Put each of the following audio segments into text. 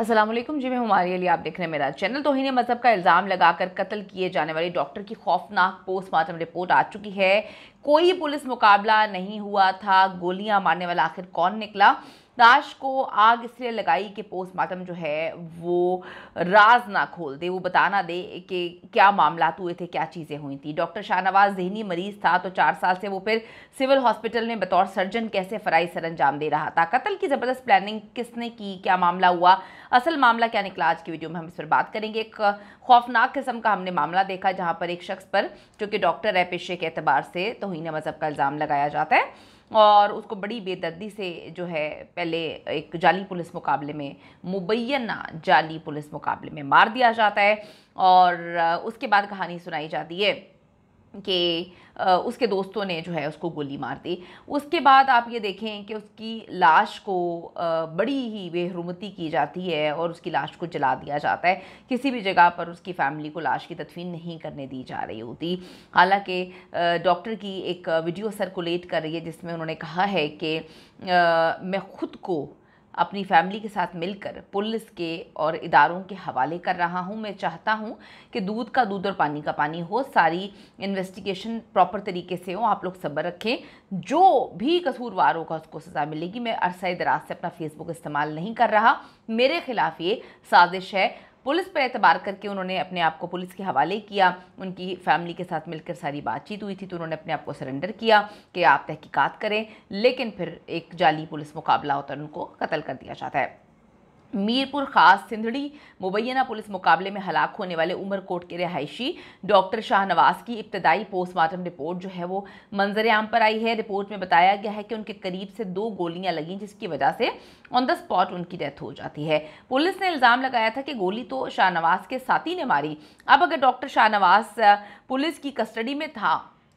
असलम जी मैं हमारी अली आप देख रहे हैं मेरा चैनल तोहन मजहब का इल्ज़ाम लगाकर कत्ल किए जाने वाले डॉक्टर की खौफनाक पोस्टमार्टम रिपोर्ट आ चुकी है कोई पुलिस मुकाबला नहीं हुआ था गोलियां मारने वाला आखिर कौन निकला लाश को आग इसलिए लगाई कि पोस्टमार्टम जो है वो राज ना खोल दे वो बताना दे कि क्या मामला हुए थे क्या चीज़ें हुई थी डॉक्टर शाहनवाज जहनी मरीज था तो चार साल से वो फिर सिविल हॉस्पिटल में बतौर सर्जन कैसे फराई सर अंजाम दे रहा था कत्ल की ज़बरदस्त प्लानिंग किसने की क्या मामला हुआ असल मामला क्या निकला आज की वीडियो में हम इस पर बात करेंगे एक खौफनाक किस्म का हमने मामला देखा जहाँ पर एक शख्स पर जो कि डॉक्टर है पेशे के अतबार से तोहन मज़हब का इल्ज़ाम लगाया जाता है और उसको बड़ी बेदर्दी से जो है पहले एक जाली पुलिस मुकाबले में मुबैना जाली पुलिस मुकाबले में मार दिया जाता है और उसके बाद कहानी सुनाई जाती है कि उसके दोस्तों ने जो है उसको गोली मार दी उसके बाद आप ये देखें कि उसकी लाश को बड़ी ही बेहरमती की जाती है और उसकी लाश को जला दिया जाता है किसी भी जगह पर उसकी फैमिली को लाश की तदफीन नहीं करने दी जा रही होती हालांकि डॉक्टर की एक वीडियो सर्कुलेट कर रही है जिसमें उन्होंने कहा है कि मैं ख़ुद को अपनी फैमिली के साथ मिलकर पुलिस के और इदारों के हवाले कर रहा हूँ मैं चाहता हूँ कि दूध का दूध और पानी का पानी हो सारी इन्वेस्टिगेशन प्रॉपर तरीके से हो आप लोग सब्र रखें जो भी कसूरवार होगा उसको सज़ा मिलेगी मैं अरसा दराज से अपना फेसबुक इस्तेमाल नहीं कर रहा मेरे ख़िलाफ़ ये साजिश है पुलिस पर एतबार करके उन्होंने अपने आप को पुलिस के हवाले किया उनकी फैमिली के साथ मिलकर सारी बातचीत हुई थी तो उन्होंने अपने आप को सरेंडर किया कि आप तहकीकात करें लेकिन फिर एक जाली पुलिस मुकाबला होता है उनको कत्ल कर दिया जाता है मीरपुर खास सिंधड़ी मुबैना पुलिस मुकाबले में हलाक होने वाले उमरकोट के रिहायशी डॉक्टर शाहनवाज की इब्तदाई पोस्टमार्टम रिपोर्ट जो है वो मंजर आम पर आई है रिपोर्ट में बताया गया है कि उनके करीब से दो गोलियां लगी जिसकी वजह से ऑन द स्पॉट उनकी डेथ हो जाती है पुलिस ने इल्ज़ाम लगाया था कि गोली तो शाहनवाज के साथी ने मारी अब अगर डॉक्टर शाहनवाज पुलिस की कस्टडी में था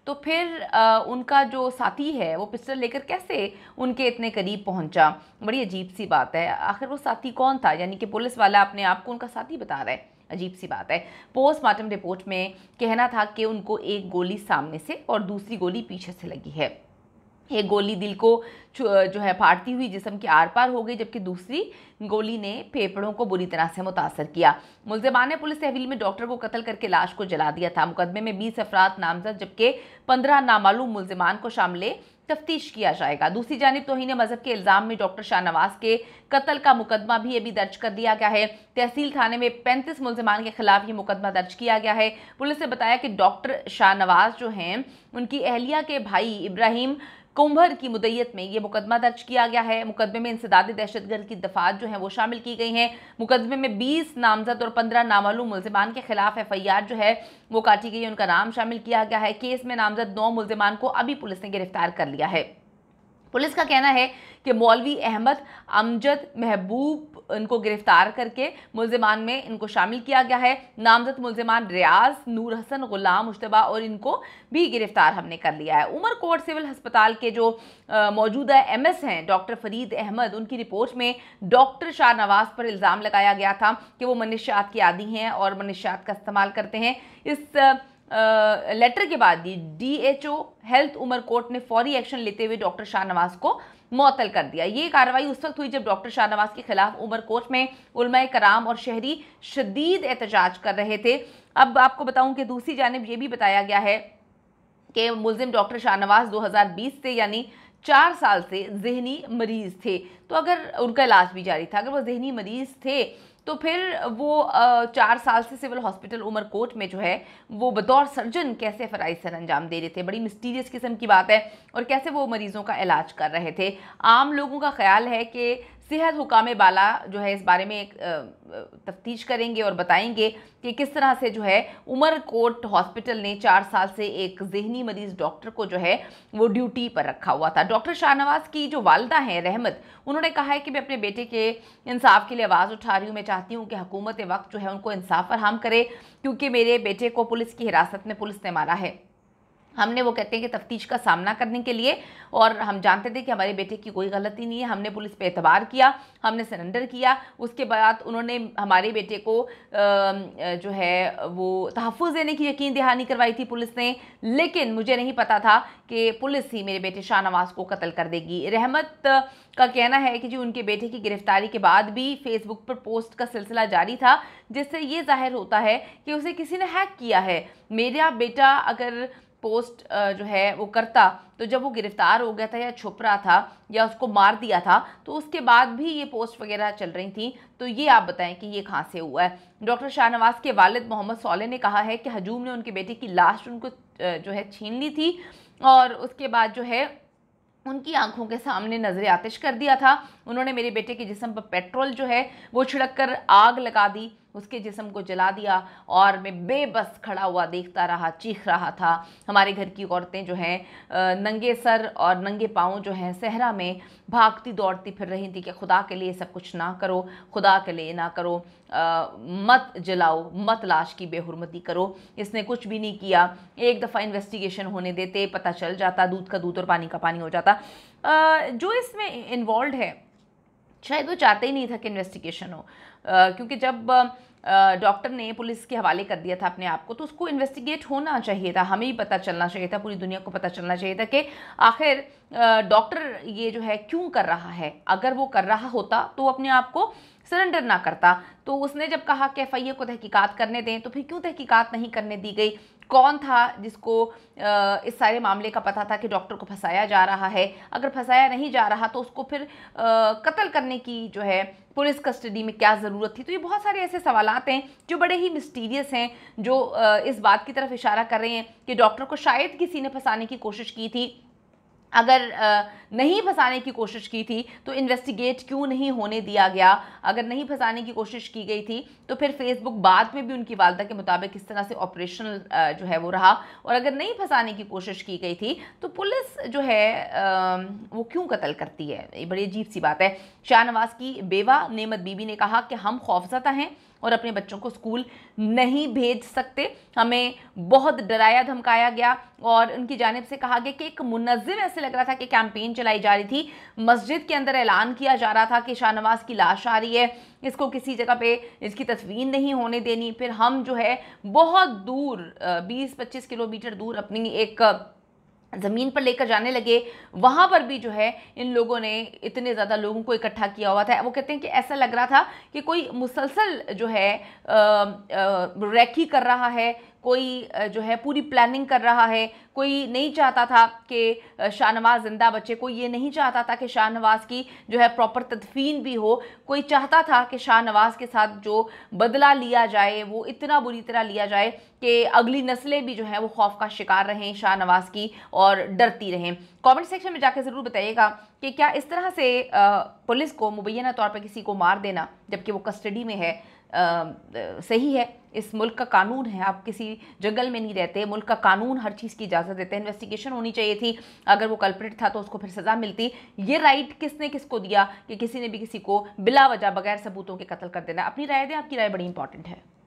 तो फिर आ, उनका जो साथी है वो पिस्टल लेकर कैसे उनके इतने करीब पहुंचा बड़ी अजीब सी बात है आखिर वो साथी कौन था यानी कि पुलिस वाला अपने आप को उनका साथी बता रहा है अजीब सी बात है पोस्टमार्टम रिपोर्ट में कहना था कि उनको एक गोली सामने से और दूसरी गोली पीछे से लगी है एक गोली दिल को जो है फाड़ती हुई जिसम के आर पार हो गई जबकि दूसरी गोली ने फेफड़ों को बुरी तरह से मुतासर किया मुलजमान ने पुलिस तहवील में डॉक्टर को कत्ल करके लाश को जला दिया था मुकदमे में बीस अफराद नामजद जबकि पंद्रह नामालूम मुलजमान को शामिल तफ्तीश किया जाएगा दूसरी जानब तोहन मजहब के इल्ज़ाम में डॉक्टर शाहनवाज के कत्ल का मुकदमा भी अभी दर्ज कर दिया गया है तहसील थाने में पैंतीस मुलजमान के खिलाफ ये मुकदमा दर्ज किया गया है पुलिस ने बताया कि डॉक्टर शाहनवाज जो हैं उनकी अहलिया के भाई इब्राहिम कुंभर की मुदैयत में ये मुकदमा दर्ज किया गया है मुकदमे में इंसदाद दहशतगर्द की दफात जो है वो शामिल की गई हैं मुकदमे में 20 नामजद और 15 नामालूम मुलजमान के खिलाफ एफ जो है वो काटी गई है उनका नाम शामिल किया गया है केस में नामजद नौ मुलजमान को अभी पुलिस ने गिरफ्तार कर लिया है पुलिस का कहना है कि मौलवी अहमद अमजद महबूब इनको गिरफ्तार करके मुलजमान में इनको शामिल किया गया है नामजद मुलजमान रियाज नूर हसन गुलाम मुशतबा और इनको भी गिरफ्तार हमने कर लिया है उमरकोट सिविल हस्पताल के जो मौजूदा एम एस हैं डॉक्टर फरीद अहमद उनकी रिपोर्ट में डॉक्टर शाहनवाज पर इल्ज़ाम लगाया गया था कि वो मनशियात की आदि हैं और मनशियात का इस्तेमाल करते हैं इस लेटर के बाद दी डीएचओ हेल्थ उमरकोट ने फौरी एक्शन लेते हुए डॉक्टर शाहनवाज को मअतल कर दिया ये कार्रवाई उस वक्त हुई जब डॉक्टर शाहनवाज के खिलाफ उमरकोट में उलमा कराम और शहरी शदीद एहतजाज कर रहे थे अब आपको बताऊं कि दूसरी जानब ये भी बताया गया है कि मुलिम डॉक्टर शाहनवाज बीस से यानी चार साल से जहनी मरीज़ थे तो अगर उनका इलाज भी जारी था अगर वो जहनी मरीज़ थे तो फिर वो चार साल से सिविल हॉस्पिटल उमरकोट में जो है वो बतौर सर्जन कैसे फ़राइज सर अंजाम दे रहे थे बड़ी मिस्टीरियस किस्म की बात है और कैसे वो मरीज़ों का इलाज कर रहे थे आम लोगों का ख्याल है कि सेहत हुकाम बाला जो है इस बारे में एक तफ्तीश करेंगे और बताएंगे कि किस तरह से जो है उमर कोट हॉस्पिटल ने चार साल से एक जहनी मरीज डॉक्टर को जो है वो ड्यूटी पर रखा हुआ था डॉक्टर शाहनवाज की जो वालदा हैं रहमत उन्होंने कहा है कि मैं अपने बेटे के इंसाफ के लिए आवाज़ उठा रही हूँ मैं चाहती हूँ कि हुकूमत वक्त जो है उनको इंसाफ फरहम करे क्योंकि मेरे बेटे को पुलिस की हिरासत में पुलिस ने मारा है हमने वो कहते हैं कि तफ्तीश का सामना करने के लिए और हम जानते थे कि हमारे बेटे की कोई गलती नहीं है हमने पुलिस पे एतबार किया हमने सरेंडर किया उसके बाद उन्होंने हमारे बेटे को जो है वो तहफ़ देने की यकीन दहानी करवाई थी पुलिस ने लेकिन मुझे नहीं पता था कि पुलिस ही मेरे बेटे शाहनवाज को कत्ल कर देगी रहमत का कहना है कि जी उनके बेटे की गिरफ्तारी के बाद भी फेसबुक पर पोस्ट का सिलसिला जारी था जिससे ये जाहिर होता है कि उसे किसी ने हैक किया है मेरा बेटा अगर पोस्ट जो है वो करता तो जब वो गिरफ्तार हो गया था या छुप रहा था या उसको मार दिया था तो उसके बाद भी ये पोस्ट वगैरह चल रही थी तो ये आप बताएं कि ये कहाँ से हुआ है डॉक्टर शाहनवाज के वालिद मोहम्मद सोले ने कहा है कि हजूम ने उनके बेटे की लाश उनको जो है छीन ली थी और उसके बाद जो है उनकी आंखों के सामने नज़र आतिश कर दिया था उन्होंने मेरे बेटे के जिसम पर पेट्रोल जो है वो छिड़क कर आग लगा दी उसके जिसम को जला दिया और मैं बेबस खड़ा हुआ देखता रहा चीख रहा था हमारे घर की औरतें जो हैं नंगे सर और नंगे पाँव जो हैं सहरा में भागती दौड़ती फिर रही थी कि खुदा के लिए सब कुछ ना करो खुदा के लिए ना करो आ, मत जलाओ मत लाश की बेहरमती करो इसने कुछ भी नहीं किया एक दफ़ा इन्वेस्टिगेशन होने देते पता चल जाता दूध का दूध और पानी का पानी हो जाता आ, जो इसमें इन्वॉल्व है शायद वो चाहते ही नहीं था कि इन्वेस्टिगेशन हो क्योंकि जब डॉक्टर ने पुलिस के हवाले कर दिया था अपने आप को तो उसको इन्वेस्टिगेट होना चाहिए था हमें ही पता चलना चाहिए था पूरी दुनिया को पता चलना चाहिए था कि आखिर डॉक्टर ये जो है क्यों कर रहा है अगर वो कर रहा होता तो अपने आप को सरेंडर ना करता तो उसने जब कहा कि एफ को तहकीकात करने दें तो फिर क्यों तहकीकात नहीं करने दी गई कौन था जिसको इस सारे मामले का पता था कि डॉक्टर को फंसाया जा रहा है अगर फंसाया नहीं जा रहा तो उसको फिर कत्ल करने की जो है पुलिस कस्टडी में क्या ज़रूरत थी तो ये बहुत सारे ऐसे सवाल हैं जो बड़े ही मिस्टीरियस हैं जो इस बात की तरफ इशारा कर रहे हैं कि डॉक्टर को शायद किसी ने फंसाने की कोशिश की थी अगर नहीं फंसाने की कोशिश की थी तो इन्वेस्टिगेट क्यों नहीं होने दिया गया अगर नहीं फंसाने की कोशिश की गई थी तो फिर फेसबुक बाद में भी उनकी वालदा के मुताबिक किस तरह से ऑपरेशनल जो है वो रहा और अगर नहीं फंसाने की कोशिश की गई थी तो पुलिस जो है वो क्यों कत्ल करती है ये बड़ी अजीब सी बात है शाहनवाज की बेवा नेमत बीबी ने कहा कि हम खौफजदा हैं और अपने बच्चों को स्कूल नहीं भेज सकते हमें बहुत डराया धमकाया गया और उनकी जानब से कहा गया कि एक मुनजिम ऐसे लग रहा था कि कैंपेन चलाई जा रही थी मस्जिद के अंदर ऐलान किया जा रहा था कि शाहनवाज की लाश आ रही है इसको किसी जगह पे इसकी तस्वीर नहीं होने देनी फिर हम जो है बहुत दूर बीस पच्चीस किलोमीटर दूर अपनी एक ज़मीन पर लेकर जाने लगे वहाँ पर भी जो है इन लोगों ने इतने ज़्यादा लोगों को इकट्ठा किया हुआ था वो कहते हैं कि ऐसा लग रहा था कि कोई मुसलसल जो है रैकी कर रहा है कोई जो है पूरी प्लानिंग कर रहा है कोई नहीं चाहता था कि शाहनवाज ज़िंदा बचे कोई ये नहीं चाहता था कि शाहनवाज की जो है प्रॉपर तदफीन भी हो कोई चाहता था कि शाहनवाज के साथ जो बदला लिया जाए वो इतना बुरी तरह लिया जाए कि अगली नस्लें भी जो है वो खौफ का शिकार रहें शाहनवाज की और डरती रहें कमेंट सेक्शन में जाकर ज़रूर बताइएगा कि क्या इस तरह से पुलिस को मुबैना तौर पर किसी को मार देना जबकि वो कस्टडी में है सही है इस मुल्क का कानून है आप किसी जंगल में नहीं रहते मुल्क का कानून हर चीज़ की इजाज़त देते हैं इन्वेस्टिगेशन होनी चाहिए थी अगर वो कल्प्रिट था तो उसको फिर सज़ा मिलती ये राइट किसने किसको दिया कि किसी ने भी किसी को बिला वजह बगैर सबूतों के कत्ल कर देना अपनी राय दें आपकी राय बड़ी इंपॉर्टेंट है